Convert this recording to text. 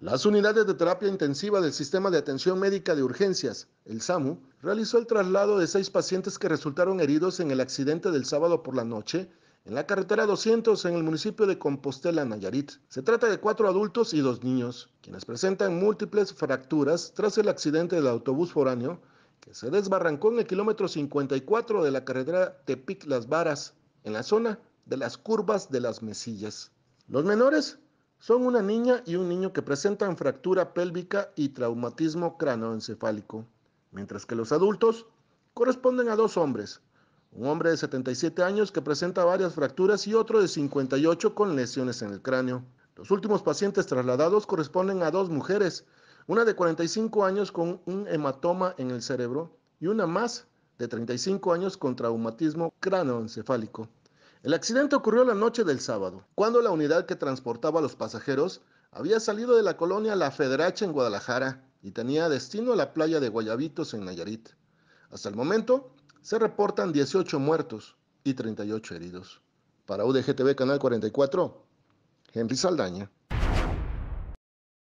Las unidades de terapia intensiva del Sistema de Atención Médica de Urgencias, el SAMU, realizó el traslado de seis pacientes que resultaron heridos en el accidente del sábado por la noche en la carretera 200 en el municipio de Compostela, Nayarit. Se trata de cuatro adultos y dos niños, quienes presentan múltiples fracturas tras el accidente del autobús foráneo que se desbarrancó en el kilómetro 54 de la carretera Tepic Las Varas, en la zona de las curvas de las Mesillas. Los menores son una niña y un niño que presentan fractura pélvica y traumatismo cranoencefálico, mientras que los adultos corresponden a dos hombres, un hombre de 77 años que presenta varias fracturas y otro de 58 con lesiones en el cráneo. Los últimos pacientes trasladados corresponden a dos mujeres, una de 45 años con un hematoma en el cerebro y una más de 35 años con traumatismo cranoencefálico. El accidente ocurrió la noche del sábado, cuando la unidad que transportaba a los pasajeros había salido de la colonia La Federacha en Guadalajara y tenía destino a la playa de Guayabitos en Nayarit. Hasta el momento se reportan 18 muertos y 38 heridos. Para UDGTV Canal 44, Henry Saldaña.